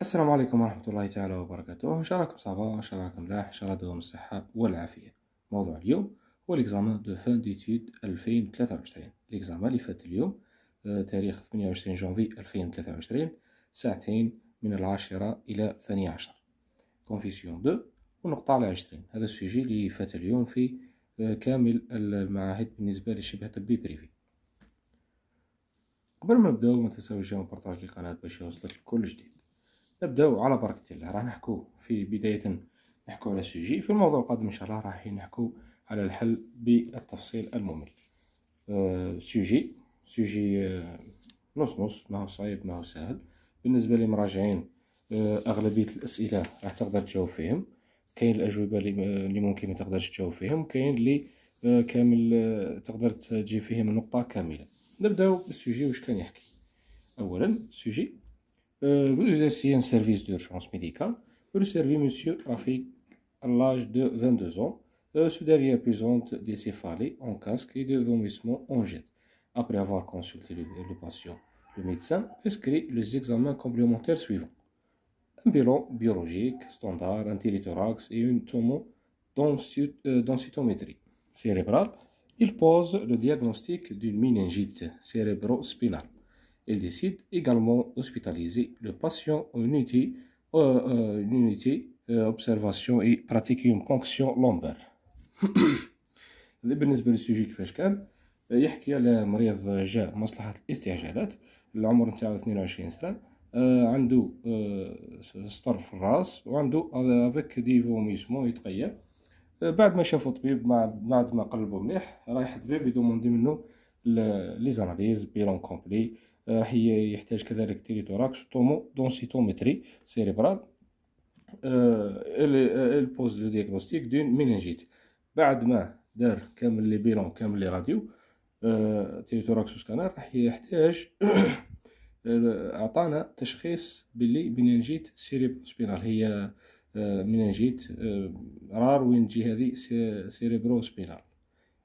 السلام عليكم ورحمة الله تعالى وبركاته إن شاء راكم صافا إن شاء ملاح إن شاء الله الصحة والعافية موضوع اليوم هو ليكزامان دو فان ديتود 2023 ليكزامان اللي فات اليوم آه، تاريخ 28 جونفي 2023 ساعتين من العاشرة إلى الثانية عشر كونفيسيون دو ونقطة على عشرين هذا السوجي اللي فات اليوم في آه، كامل المعاهد بالنسبة لشبه طبي بريفي قبل ما نبداو ما تنساوش جاو بارطاج لي قناة باش يوصلك كل جديد نبداو على بركه الله راح نحكو في بدايه نحكو على سوجي في الموضوع القادم ان شاء الله راح نحكو على الحل بالتفصيل الممل أه سوجي سوجي آه، نص نص ما هو صعيب ما هو سهل بالنسبه للمراجعين آه، اغلبيه الاسئله راح تقدر تجاوب فيهم كاين الاجوبه اللي آه، ممكن ما تقدرش تجاوب فيهم كاين اللي كامل تقدر تجيب فيهم النقطه كامله نبداو بالسوجي واش كان يحكي اولا سوجي Euh, vous exercez un service d'urgence médicale. Vous servez Monsieur Rafik à l'âge de 22 ans. Euh, sous ce présente des céphalées en casque et de vomissements en jet. Après avoir consulté le, patient, le médecin prescrit les examens complémentaires suivants. Un bilan biologique standard, un et une tomo euh, densitométrie cérébrale. Il pose le diagnostic d'une méningite cérébrospinale. Ils décident également d'hospitaliser le patient en unité, euh, euh, unité euh, observation et pratiquer une ponction lombaire. بالنسبه للسوجي كيفاش كان euh, يحكي على مريض جاء مصلحه الاستعجالات العمر نتاعو 22 سنه آه، عنده آه، سطر في الراس وعندو افيك ديفوميسمون فوميسمون يتقيا بعد ما شافو الطبيب بعد ما قلبو مليح رايح الطبيب يدوموندي منو لي زاناليز بيلون كومبلي راح آه، يحتاج كذلك تيريتوراكس تومو دونسيتومتري سيريبرال آه، ال بوز لو ديغنوستيك دون مينينجيت بعد ما دار كامل لي بيلون كامل لي راديو آه، تيريتوراكس سكانر راح يحتاج اعطانا تشخيص باللي مينينجيت سيريبرو سبينال هي مينينجيت رار وين تجي هذه سيريبرو سبينال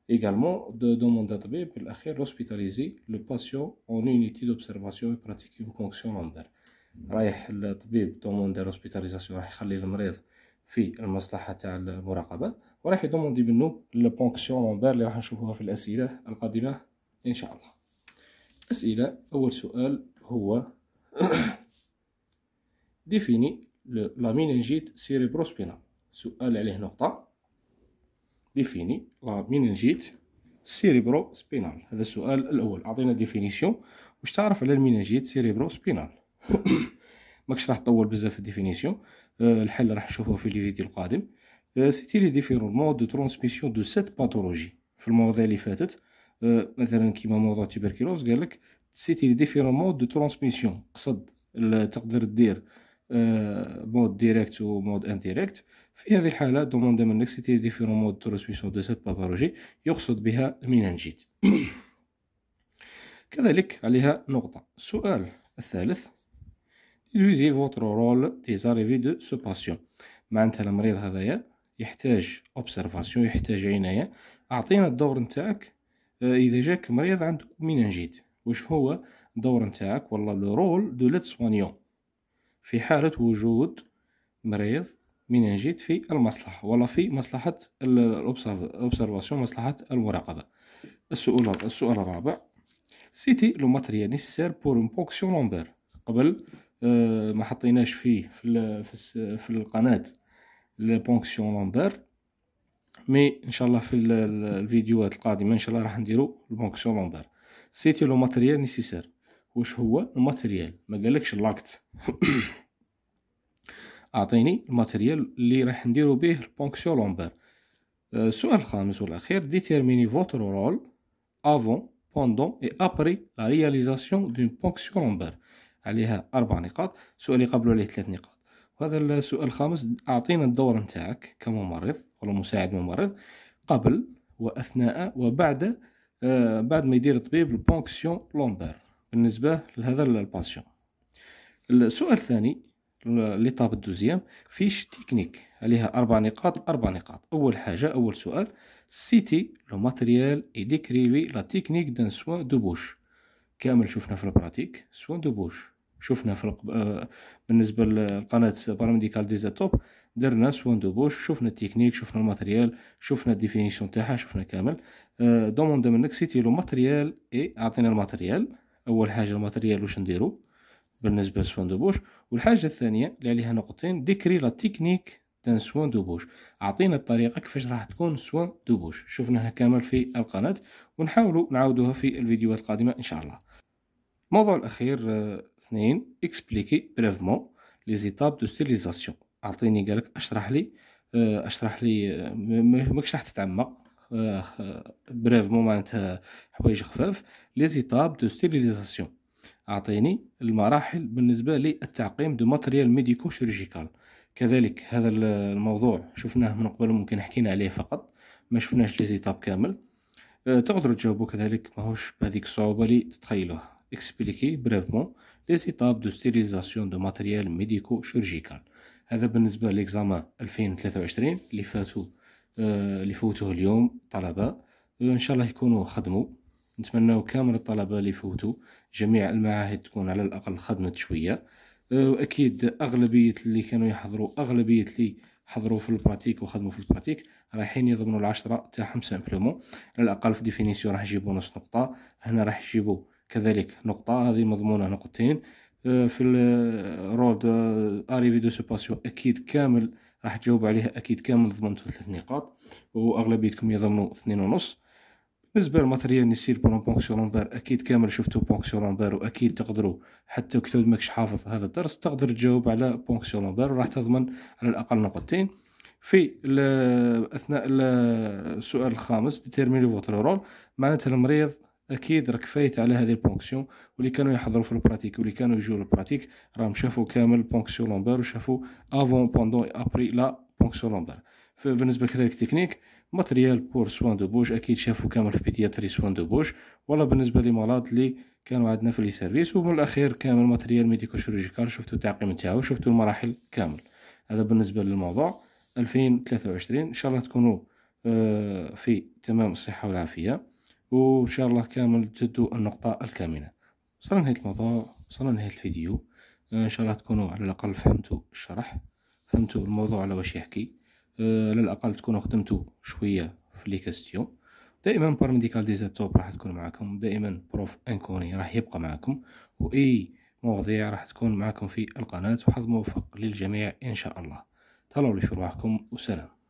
Également, de demander à pour بالاخير d'hospitaliser le patient en unité d'observation et pratiquer une fonction lambda. رايح الطبيب دوموندي l'hospitalisation راح يخلي المريض في المصلحه تاع المراقبه وراح يدوموندي منو لبونكسيون لومبار اللي راح نشوفوها في الاسئله القادمه ان شاء الله اسئله اول سؤال هو ديفيني لامينينجيت مينينجيت سيريبروسبينال سؤال عليه نقطه ديفيني لا مينينجيت سيريبرو سبينال هذا السؤال الاول اعطينا ديفينيسيون واش تعرف على المينينجيت سيريبرو سبينال ماكش راح تطول بزاف في الديفينيسيون أه الحل راح نشوفوه في الفيديو القادم أه سيتي لي ديفيرون مود دو ترانسميسيون دو سيت باثولوجي في المواضيع اللي فاتت أه مثلا كيما موضوع التوبركلوز قال لك سيتي لي ديفيرون مود دو ترانسميسيون قصد تقدر دير آه، مود ديريكت ومود انديريكت في هذه الحالة دوموندا منك سيتي ديفيرون مود ترانسميسيون دو سيت باثولوجي يقصد بها المينانجيت كذلك عليها نقطة السؤال الثالث ديزي فوتر رول دي زاريفي دو سو باسيون معناتها المريض هذايا يحتاج اوبسيرفاسيون يحتاج عناية اعطينا الدور نتاعك آه، اذا جاك مريض عنده مينانجيت واش هو الدور نتاعك والله لو رول دو ليت سوانيون في حالة وجود مريض من جيت في المصلحة ولا في مصلحة الأوبسرفاسيون مصلحة المراقبة السؤال السؤال الرابع سيتي لو ماتريال نيسير بور اون بونكسيون لومبير قبل آه، ما حطيناش فيه في في القناة البونكسيون لومبير مي ان شاء الله في الفيديوهات القادمه ان شاء الله راح نديرو البونكسيون لومبير سيتي لو ماتريال نيسيسير واش هو الماتريال ما قالكش لاكت اعطيني الماتيريال اللي راح نديرو به البونكسيون لومبير أه، السؤال الخامس والاخير ديتيرميني فوتر رول افون بوندون اي ابري لا رياليزاسيون دون بونكسيون لومبير عليها اربع نقاط السؤال اللي قبلو عليه ثلاث نقاط وهذا السؤال الخامس اعطينا الدور نتاعك كممرض ولا مساعد ممرض قبل واثناء وبعد آه بعد ما يدير الطبيب البونكسيون لومبير بالنسبه لهذا الباسيون السؤال الثاني ليطاب الدوزيام فيش تكنيك عليها أربع نقاط أربع نقاط أول حاجة أول سؤال سيتي لو ماتريال اي ديكريفي لا تكنيك دان سوان دو بوش كامل شفنا في البراتيك سوان دو بوش شفنا في الق... بالنسبة للقناة باراميديكال ديزاتوب درنا سوان دو بوش شفنا التكنيك شفنا الماتريال شفنا الديفينيسيون تاعها شفنا كامل دوموند منك سيتي لو ماتريال اي اعطينا الماتريال اول حاجة الماتريال واش نديرو بالنسبه لسوان دو بوش والحاجه الثانيه اللي عليها نقطتين ديكري لا تكنيك تاع سوان دو بوش اعطينا الطريقه كيفاش راح تكون سوان دو بوش شفناها كامل في القناه ونحاولوا نعاودوها في الفيديوهات القادمه ان شاء الله الموضوع الاخير آه، اثنين اكسبليكي بريفمون لي زيتاب دو ستيليزاسيون اعطيني قالك اشرح لي آه، اشرح لي آه، ماكش راح تتعمق بريفمون معناتها حوايج خفاف لي زيتاب دو ستيليزاسيون أعطيني المراحل بالنسبة للتعقيم دو ماتريال ميديكو شيرجيكال كذلك هذا الموضوع شفناه من قبل ممكن حكينا عليه فقط ما شفناش زيتاب كامل أه تقدروا تجاوبوا كذلك ماهوش بهذيك الصعوبة اللي تتخيلوها اكسبليكي بريفمون ليزيتاب دو ستيريزاسيون دو ماتريال ميديكو شيرجيكال هذا بالنسبة لإكزامان 2023 اللي فاتوا أه اللي فوتوه اليوم طلبة أه ان شاء الله يكونوا خدموا نتمناو كامل الطلبة اللي فوتوا جميع المعاهد تكون على الأقل خدمت شوية أه، وأكيد أغلبية اللي كانوا يحضروا أغلبية اللي حضروا في البراتيك وخدموا في البراتيك رايحين يضمنوا العشرة تاعهم سامبلومون على الأقل في ديفينيسيون راح يجيبوا نص نقطة هنا راح يجيبوا كذلك نقطة هذه مضمونة نقطتين أه، في الرود اريفي دو سوباسيون اكيد كامل راح تجاوب عليها اكيد كامل ضمنتو ثلاث نقاط واغلبيتكم يضمنوا اثنين ونص بالنسبه للماتريال اللي يصير بون بونك سور اكيد كامل شفتو بونك سور بار واكيد تقدروا حتى كتو ماكش حافظ هذا الدرس تقدر تجاوب على بونك سور بار وراح تضمن على الاقل نقطتين في اثناء السؤال الخامس ديتيرميني فوتر رول معناتها المريض اكيد راك فايت على هذه البونكسيون واللي كانوا يحضروا في البراتيك واللي كانوا يجوا للبراتيك راهم شافوا كامل بونكسيون لومبار وشافوا افون بوندون ابري لا بونكسيون لومبار بالنسبه كذلك تكنيك ماتريال بور سوان دو بوش اكيد شافوا كامل في بيدياتري سوان دو بوش ولا بالنسبه لي مرض اللي كانوا عندنا في لي سيرفيس ومن الاخير كامل ماتريال ميديكو شيرجيكال شفتوا التعقيم نتاعو شفتوا المراحل كامل هذا بالنسبه للموضوع 2023 ان شاء الله تكونوا آه، في تمام الصحه والعافيه وان شاء الله كامل تدو النقطه الكامله وصلنا نهايه الموضوع وصلنا نهايه الفيديو آه، ان شاء الله تكونوا على الاقل فهمتوا الشرح فهمتوا الموضوع على واش يحكي Euh, على الاقل تكونوا خدمتوا شويه في لي كاستيون دائما بار ميديكال ديزاتوب راح تكون معكم دائما بروف انكوني راح يبقى معكم واي مواضيع راح تكون معكم في القناه وحظ موفق للجميع ان شاء الله تهلاو لي في رواحكم وسلام